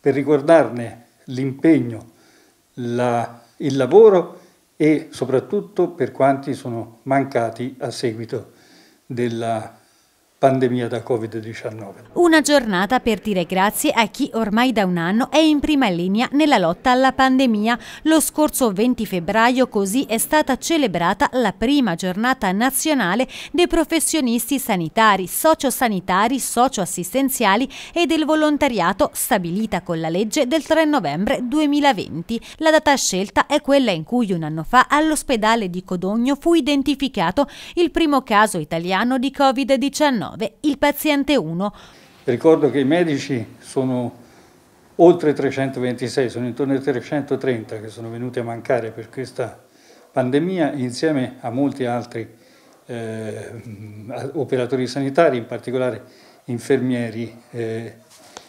per riguardarne l'impegno, la, il lavoro e soprattutto per quanti sono mancati a seguito della pandemia da Covid-19. Una giornata per dire grazie a chi ormai da un anno è in prima linea nella lotta alla pandemia. Lo scorso 20 febbraio così è stata celebrata la prima giornata nazionale dei professionisti sanitari, sociosanitari, socioassistenziali e del volontariato stabilita con la legge del 3 novembre 2020. La data scelta è quella in cui un anno fa all'ospedale di Codogno fu identificato il primo caso italiano di Covid-19 covid il paziente 1. Ricordo che i medici sono oltre 326, sono intorno ai 330 che sono venuti a mancare per questa pandemia insieme a molti altri eh, operatori sanitari, in particolare infermieri eh,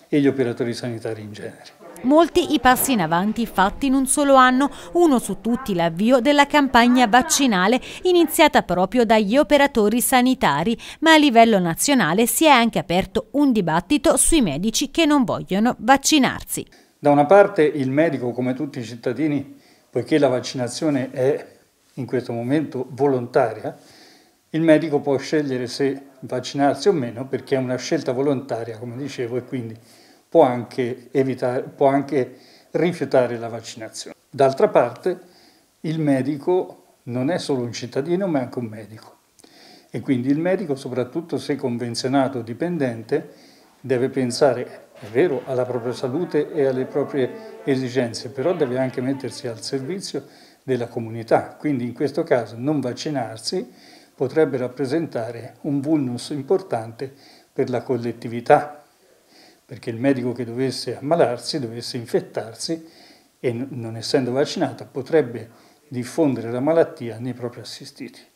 e gli operatori sanitari in genere. Molti i passi in avanti fatti in un solo anno, uno su tutti l'avvio della campagna vaccinale iniziata proprio dagli operatori sanitari, ma a livello nazionale si è anche aperto un dibattito sui medici che non vogliono vaccinarsi. Da una parte il medico, come tutti i cittadini, poiché la vaccinazione è in questo momento volontaria, il medico può scegliere se vaccinarsi o meno perché è una scelta volontaria, come dicevo, e quindi può anche, evitare, può anche rifiutare la vaccinazione. D'altra parte il medico non è solo un cittadino ma è anche un medico e quindi il medico soprattutto se convenzionato o dipendente deve pensare, è vero, alla propria salute e alle proprie esigenze, però deve anche mettersi al servizio della comunità. Quindi in questo caso non vaccinarsi potrebbe rappresentare un vulnus importante per la collettività perché il medico che dovesse ammalarsi, dovesse infettarsi e non essendo vaccinato potrebbe diffondere la malattia nei propri assistiti.